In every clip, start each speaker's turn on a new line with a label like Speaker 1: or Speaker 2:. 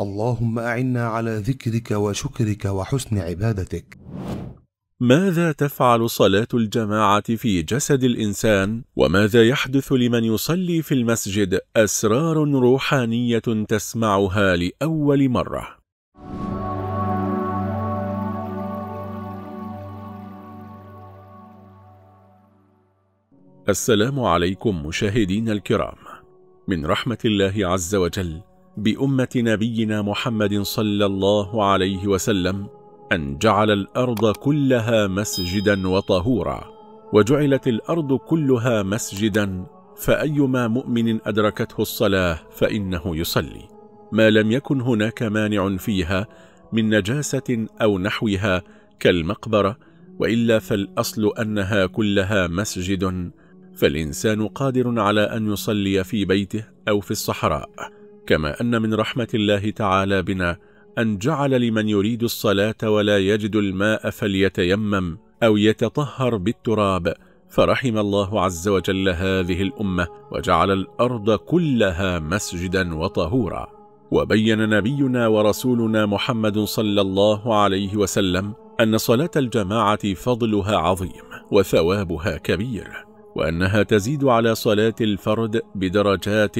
Speaker 1: اللهم أعنا على ذكرك وشكرك وحسن عبادتك ماذا تفعل صلاة الجماعة في جسد الإنسان؟ وماذا يحدث لمن يصلي في المسجد؟ أسرار روحانية تسمعها لأول مرة السلام عليكم مشاهدين الكرام من رحمة الله عز وجل بأمة نبينا محمد صلى الله عليه وسلم أن جعل الأرض كلها مسجدا وطهورا وجعلت الأرض كلها مسجدا فأيما مؤمن أدركته الصلاة فإنه يصلي ما لم يكن هناك مانع فيها من نجاسة أو نحوها كالمقبرة وإلا فالأصل أنها كلها مسجد فالإنسان قادر على أن يصلي في بيته أو في الصحراء كما أن من رحمة الله تعالى بنا أن جعل لمن يريد الصلاة ولا يجد الماء فليتيمم أو يتطهر بالتراب فرحم الله عز وجل هذه الأمة وجعل الأرض كلها مسجدا وطهورا وبين نبينا ورسولنا محمد صلى الله عليه وسلم أن صلاة الجماعة فضلها عظيم وثوابها كبير وأنها تزيد على صلاة الفرد بدرجات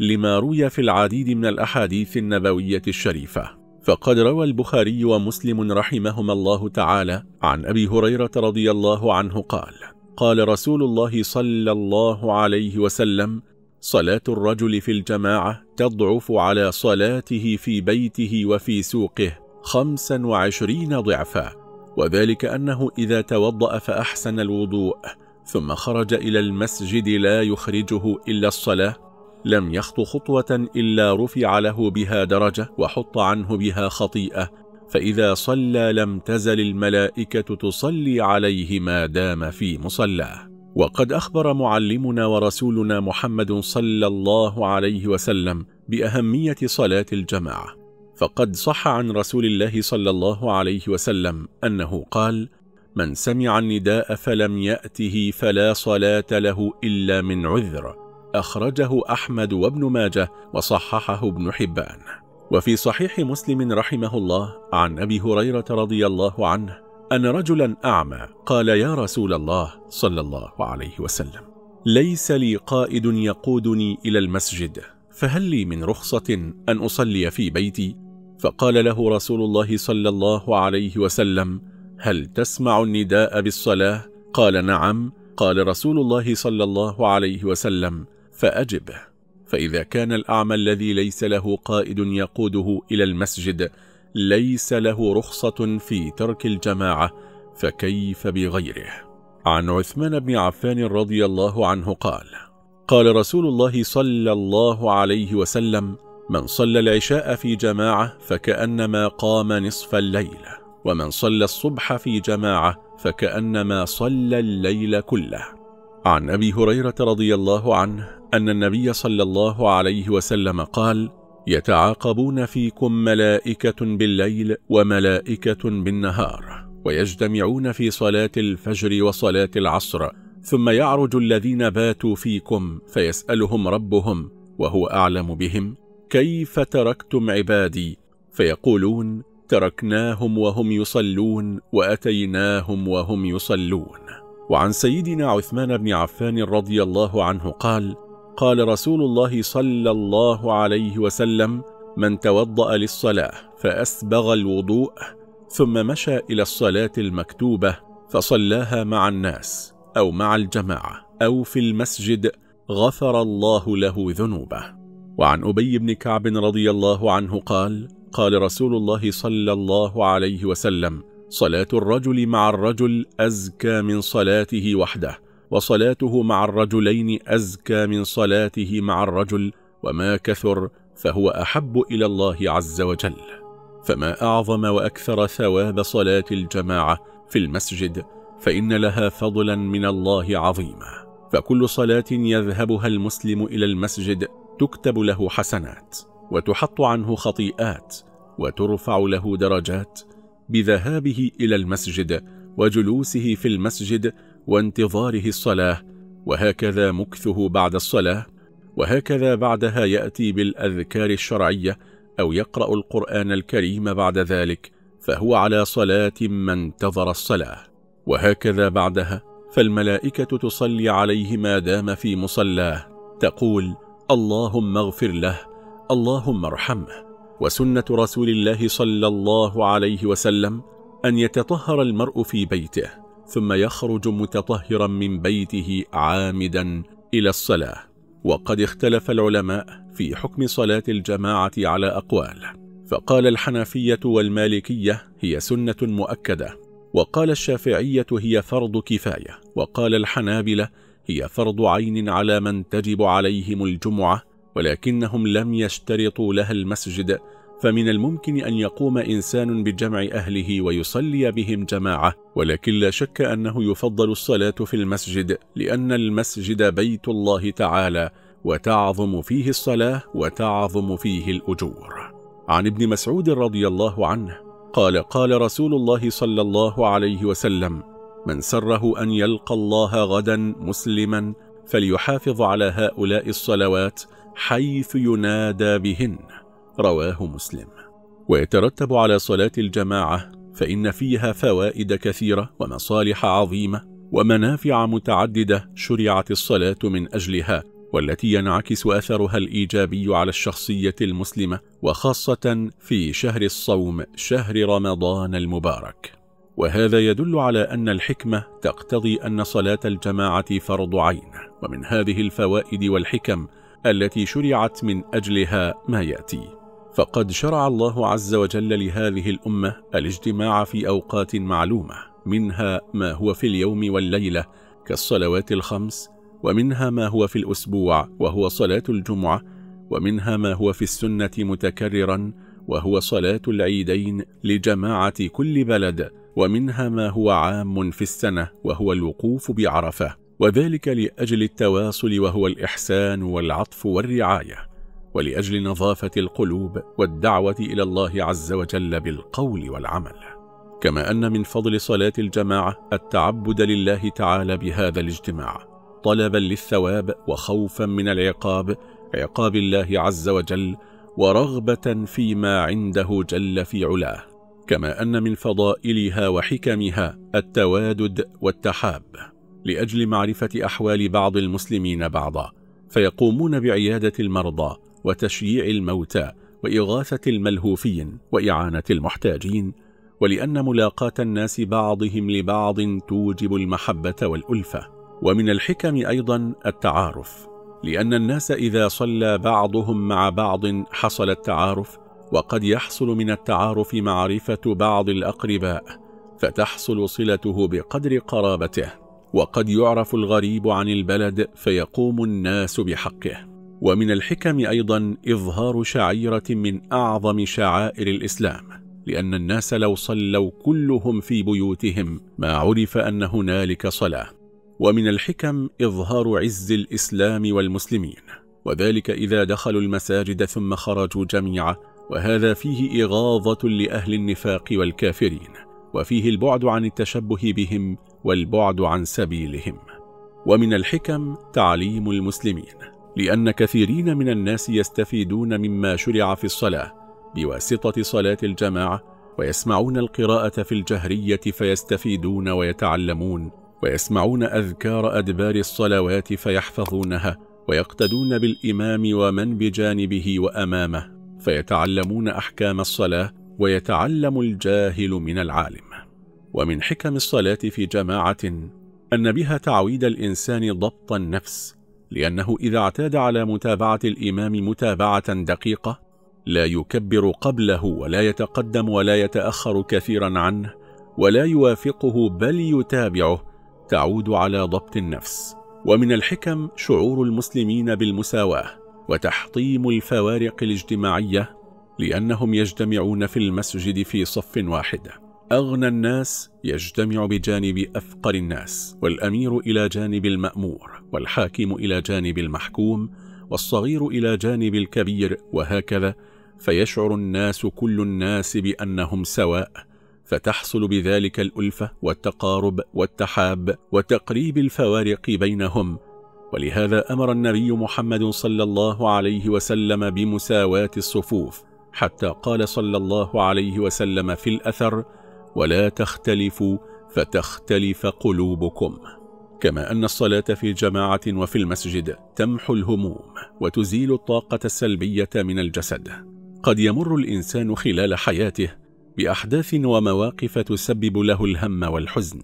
Speaker 1: لما روي في العديد من الأحاديث النبوية الشريفة فقد روى البخاري ومسلم رحمهما الله تعالى عن أبي هريرة رضي الله عنه قال قال رسول الله صلى الله عليه وسلم صلاة الرجل في الجماعة تضعف على صلاته في بيته وفي سوقه خمسا وعشرين ضعفا وذلك أنه إذا توضأ فأحسن الوضوء ثم خرج إلى المسجد لا يخرجه إلا الصلاة لم يخط خطوة إلا رفع له بها درجة وحط عنه بها خطيئة فإذا صلى لم تزل الملائكة تصلي عليه ما دام في مصلاه وقد أخبر معلمنا ورسولنا محمد صلى الله عليه وسلم بأهمية صلاة الجماعة فقد صح عن رسول الله صلى الله عليه وسلم أنه قال من سمع النداء فلم يأته فلا صلاة له إلا من عذر أخرجه أحمد وابن ماجه وصححه ابن حبان وفي صحيح مسلم رحمه الله عن أبي هريرة رضي الله عنه أن رجلا أعمى قال يا رسول الله صلى الله عليه وسلم ليس لي قائد يقودني إلى المسجد فهل لي من رخصة أن أصلي في بيتي؟ فقال له رسول الله صلى الله عليه وسلم هل تسمع النداء بالصلاة؟ قال نعم قال رسول الله صلى الله عليه وسلم فأجبه فإذا كان الأعمى الذي ليس له قائد يقوده إلى المسجد ليس له رخصة في ترك الجماعة فكيف بغيره عن عثمان بن عفان رضي الله عنه قال قال رسول الله صلى الله عليه وسلم من صلى العشاء في جماعة فكأنما قام نصف الليل ومن صلى الصبح في جماعة فكأنما صلى الليل كله عن أبي هريرة رضي الله عنه أن النبي صلى الله عليه وسلم قال يتعاقبون فيكم ملائكة بالليل وملائكة بالنهار ويجتمعون في صلاة الفجر وصلاة العصر ثم يعرج الذين باتوا فيكم فيسألهم ربهم وهو أعلم بهم كيف تركتم عبادي فيقولون تركناهم وهم يصلون وأتيناهم وهم يصلون وعن سيدنا عثمان بن عفان رضي الله عنه قال قال رسول الله صلى الله عليه وسلم من توضأ للصلاة فأسبغ الوضوء ثم مشى إلى الصلاة المكتوبة فصلاها مع الناس أو مع الجماعة أو في المسجد غفر الله له ذنوبه وعن أبي بن كعب رضي الله عنه قال قال رسول الله صلى الله عليه وسلم صلاة الرجل مع الرجل أزكى من صلاته وحده وصلاته مع الرجلين أزكى من صلاته مع الرجل وما كثر فهو أحب إلى الله عز وجل فما أعظم وأكثر ثواب صلاة الجماعة في المسجد فإن لها فضلا من الله عظيما فكل صلاة يذهبها المسلم إلى المسجد تكتب له حسنات وتحط عنه خطيئات وترفع له درجات بذهابه إلى المسجد وجلوسه في المسجد وانتظاره الصلاة وهكذا مكثه بعد الصلاة وهكذا بعدها يأتي بالأذكار الشرعية أو يقرأ القرآن الكريم بعد ذلك فهو على صلاة ما انتظر الصلاة وهكذا بعدها فالملائكة تصلي عليه ما دام في مصلاه تقول اللهم اغفر له اللهم ارحمه وسنة رسول الله صلى الله عليه وسلم أن يتطهر المرء في بيته ثم يخرج متطهرا من بيته عامدا إلى الصلاة وقد اختلف العلماء في حكم صلاة الجماعة على أقوال فقال الحنفية والمالكية هي سنة مؤكدة وقال الشافعية هي فرض كفاية وقال الحنابلة هي فرض عين على من تجب عليهم الجمعة ولكنهم لم يشترطوا لها المسجد فمن الممكن أن يقوم إنسان بجمع أهله ويصلي بهم جماعة ولكن لا شك أنه يفضل الصلاة في المسجد لأن المسجد بيت الله تعالى وتعظم فيه الصلاة وتعظم فيه الأجور عن ابن مسعود رضي الله عنه قال قال رسول الله صلى الله عليه وسلم من سره أن يلقى الله غدا مسلما فليحافظ على هؤلاء الصلوات حيث ينادى بهن رواه مسلم ويترتب على صلاة الجماعة فإن فيها فوائد كثيرة ومصالح عظيمة ومنافع متعددة شرعت الصلاة من أجلها والتي ينعكس أثرها الإيجابي على الشخصية المسلمة وخاصة في شهر الصوم شهر رمضان المبارك وهذا يدل على أن الحكمة تقتضي أن صلاة الجماعة فرض عين ومن هذه الفوائد والحكم التي شرعت من أجلها ما يأتي فقد شرع الله عز وجل لهذه الأمة الاجتماع في أوقات معلومة منها ما هو في اليوم والليلة كالصلوات الخمس ومنها ما هو في الأسبوع وهو صلاة الجمعة ومنها ما هو في السنة متكررا وهو صلاة العيدين لجماعة كل بلد ومنها ما هو عام في السنة وهو الوقوف بعرفة وذلك لأجل التواصل وهو الإحسان والعطف والرعاية ولأجل نظافة القلوب والدعوة إلى الله عز وجل بالقول والعمل كما أن من فضل صلاة الجماعة التعبد لله تعالى بهذا الاجتماع طلبا للثواب وخوفا من العقاب عقاب الله عز وجل ورغبة فيما عنده جل في علاه كما أن من فضائلها وحكمها التوادد والتحاب لأجل معرفة أحوال بعض المسلمين بعضا فيقومون بعيادة المرضى وتشييع الموتى وإغاثة الملهوفين وإعانة المحتاجين ولأن ملاقاة الناس بعضهم لبعض توجب المحبة والألفة ومن الحكم أيضا التعارف لأن الناس إذا صلى بعضهم مع بعض حصل التعارف وقد يحصل من التعارف معرفة بعض الأقرباء فتحصل صلته بقدر قرابته وقد يعرف الغريب عن البلد فيقوم الناس بحقه ومن الحكم أيضا إظهار شعيرة من أعظم شعائر الإسلام لأن الناس لو صلوا كلهم في بيوتهم ما عرف أن هنالك صلاة ومن الحكم إظهار عز الإسلام والمسلمين وذلك إذا دخلوا المساجد ثم خرجوا جميعا وهذا فيه إغاظة لأهل النفاق والكافرين وفيه البعد عن التشبه بهم والبعد عن سبيلهم ومن الحكم تعليم المسلمين لأن كثيرين من الناس يستفيدون مما شرع في الصلاة بواسطة صلاة الجماعة ويسمعون القراءة في الجهرية فيستفيدون ويتعلمون ويسمعون أذكار أدبار الصلوات فيحفظونها ويقتدون بالإمام ومن بجانبه وأمامه فيتعلمون أحكام الصلاة ويتعلم الجاهل من العالم ومن حكم الصلاة في جماعة أن بها تعويد الإنسان ضبط النفس لأنه إذا اعتاد على متابعة الإمام متابعة دقيقة لا يكبر قبله ولا يتقدم ولا يتأخر كثيرا عنه ولا يوافقه بل يتابعه تعود على ضبط النفس ومن الحكم شعور المسلمين بالمساواة وتحطيم الفوارق الاجتماعية لأنهم يجتمعون في المسجد في صف واحد أغنى الناس يجتمع بجانب أفقر الناس والأمير إلى جانب المأمور والحاكم إلى جانب المحكوم والصغير إلى جانب الكبير وهكذا فيشعر الناس كل الناس بأنهم سواء فتحصل بذلك الألفة والتقارب والتحاب وتقريب الفوارق بينهم ولهذا أمر النبي محمد صلى الله عليه وسلم بمساواة الصفوف حتى قال صلى الله عليه وسلم في الأثر ولا تختلفوا فتختلف قلوبكم كما أن الصلاة في جماعة وفي المسجد تمحو الهموم وتزيل الطاقة السلبية من الجسد قد يمر الإنسان خلال حياته بأحداث ومواقف تسبب له الهم والحزن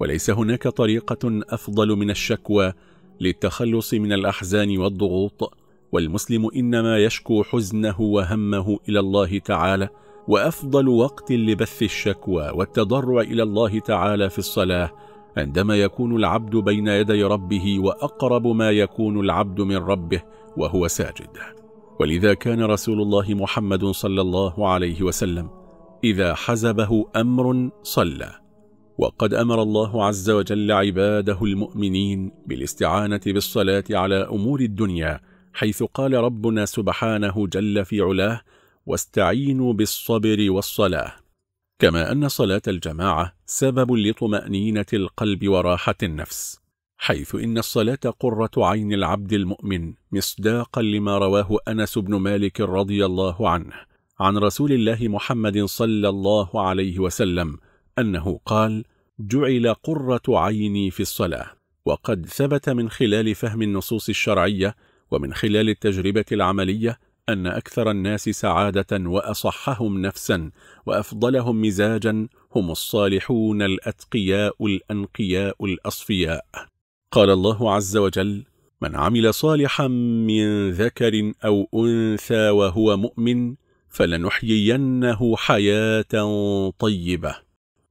Speaker 1: وليس هناك طريقة أفضل من الشكوى للتخلص من الأحزان والضغوط والمسلم إنما يشكو حزنه وهمه إلى الله تعالى وأفضل وقت لبث الشكوى والتضرع إلى الله تعالى في الصلاة عندما يكون العبد بين يدي ربه وأقرب ما يكون العبد من ربه وهو ساجد ولذا كان رسول الله محمد صلى الله عليه وسلم إذا حزبه أمر صلى وقد أمر الله عز وجل عباده المؤمنين بالاستعانة بالصلاة على أمور الدنيا حيث قال ربنا سبحانه جل في علاه واستعينوا بالصبر والصلاة كما أن صلاة الجماعة سبب لطمأنينة القلب وراحة النفس حيث إن الصلاة قرة عين العبد المؤمن مصداقا لما رواه أنس بن مالك رضي الله عنه عن رسول الله محمد صلى الله عليه وسلم أنه قال جعل قرة عيني في الصلاة وقد ثبت من خلال فهم النصوص الشرعية ومن خلال التجربة العملية أن أكثر الناس سعادة وأصحهم نفسا وأفضلهم مزاجا هم الصالحون الأتقياء الأنقياء الأصفياء قال الله عز وجل من عمل صالحا من ذكر أو أنثى وهو مؤمن فلنحيينه حياة طيبة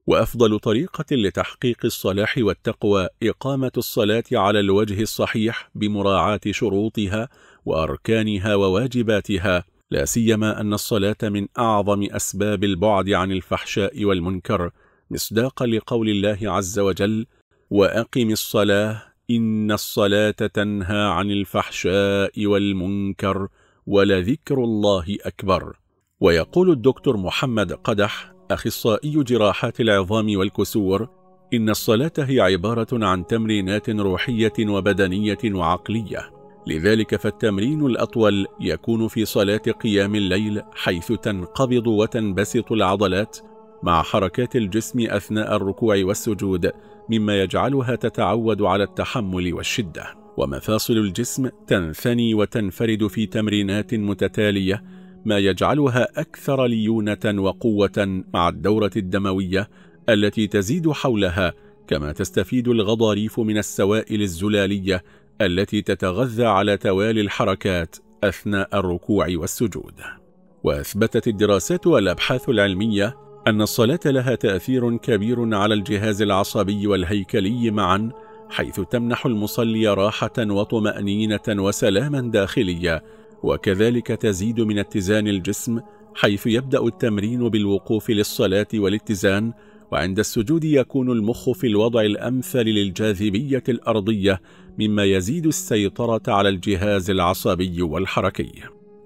Speaker 1: وأفضل طريقة لتحقيق الصلاح والتقوى إقامة الصلاة على الوجه الصحيح بمراعاة شروطها وأركانها وواجباتها لا سيما أن الصلاة من أعظم أسباب البعد عن الفحشاء والمنكر مصداقا لقول الله عز وجل وأقم الصلاة إن الصلاة تنهى عن الفحشاء والمنكر ولذكر الله أكبر ويقول الدكتور محمد قدح أخصائي جراحات العظام والكسور إن الصلاة هي عبارة عن تمرينات روحية وبدنية وعقلية لذلك فالتمرين الأطول يكون في صلاة قيام الليل حيث تنقبض وتنبسط العضلات مع حركات الجسم أثناء الركوع والسجود مما يجعلها تتعود على التحمل والشدة ومفاصل الجسم تنثني وتنفرد في تمرينات متتالية ما يجعلها أكثر ليونة وقوة مع الدورة الدموية التي تزيد حولها كما تستفيد الغضاريف من السوائل الزلالية التي تتغذى على توالي الحركات أثناء الركوع والسجود وأثبتت الدراسات والأبحاث العلمية أن الصلاة لها تأثير كبير على الجهاز العصبي والهيكلي معا حيث تمنح المصلي راحة وطمأنينة وسلاما داخليا وكذلك تزيد من اتزان الجسم حيث يبدأ التمرين بالوقوف للصلاة والاتزان وعند السجود يكون المخ في الوضع الأمثل للجاذبية الأرضية مما يزيد السيطرة على الجهاز العصبي والحركي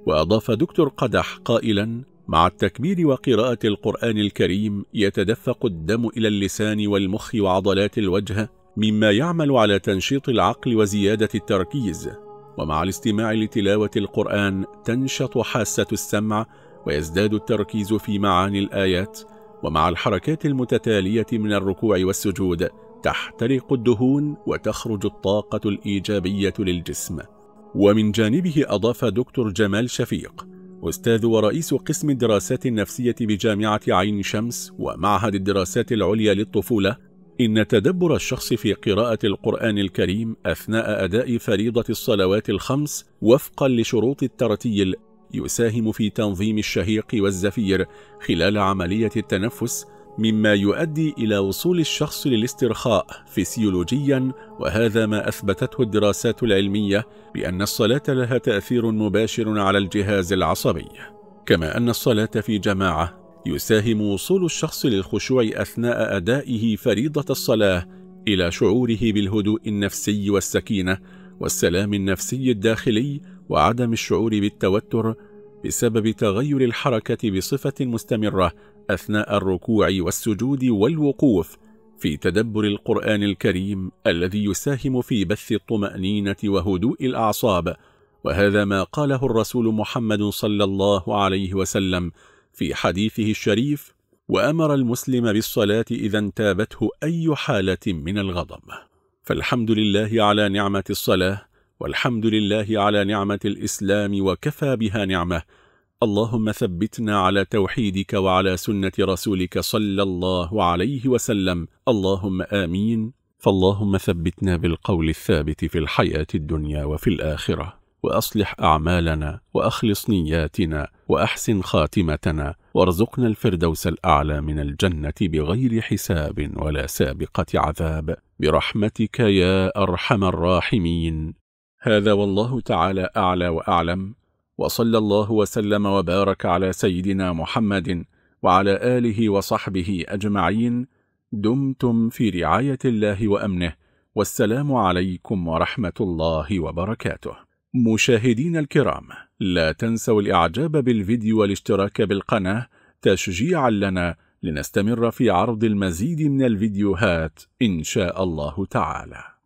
Speaker 1: وأضاف دكتور قدح قائلا مع التكبير وقراءة القرآن الكريم يتدفق الدم إلى اللسان والمخ وعضلات الوجه مما يعمل على تنشيط العقل وزيادة التركيز ومع الاستماع لتلاوة القرآن تنشط حاسة السمع ويزداد التركيز في معاني الآيات ومع الحركات المتتالية من الركوع والسجود تحترق الدهون وتخرج الطاقة الإيجابية للجسم ومن جانبه أضاف دكتور جمال شفيق أستاذ ورئيس قسم الدراسات النفسية بجامعة عين شمس ومعهد الدراسات العليا للطفولة إن تدبر الشخص في قراءة القرآن الكريم أثناء أداء فريضة الصلوات الخمس وفقا لشروط الترتيل يساهم في تنظيم الشهيق والزفير خلال عملية التنفس مما يؤدي إلى وصول الشخص للاسترخاء فسيولوجيا وهذا ما أثبتته الدراسات العلمية بأن الصلاة لها تأثير مباشر على الجهاز العصبي كما أن الصلاة في جماعة يساهم وصول الشخص للخشوع أثناء أدائه فريضة الصلاة إلى شعوره بالهدوء النفسي والسكينة والسلام النفسي الداخلي وعدم الشعور بالتوتر بسبب تغير الحركة بصفة مستمرة أثناء الركوع والسجود والوقوف في تدبر القرآن الكريم الذي يساهم في بث الطمأنينة وهدوء الأعصاب وهذا ما قاله الرسول محمد صلى الله عليه وسلم في حديثه الشريف وأمر المسلم بالصلاة إذا انتابته أي حالة من الغضب فالحمد لله على نعمة الصلاة والحمد لله على نعمة الإسلام وكفى بها نعمة اللهم ثبتنا على توحيدك وعلى سنة رسولك صلى الله عليه وسلم اللهم آمين فاللهم ثبتنا بالقول الثابت في الحياة الدنيا وفي الآخرة وأصلح أعمالنا وأخلص نياتنا وأحسن خاتمتنا وارزقنا الفردوس الأعلى من الجنة بغير حساب ولا سابقة عذاب برحمتك يا أرحم الراحمين هذا والله تعالى أعلى وأعلم وصلى الله وسلم وبارك على سيدنا محمد وعلى آله وصحبه أجمعين دمتم في رعاية الله وأمنه والسلام عليكم ورحمة الله وبركاته مشاهدين الكرام لا تنسوا الإعجاب بالفيديو والاشتراك بالقناة تشجيعا لنا لنستمر في عرض المزيد من الفيديوهات إن شاء الله تعالى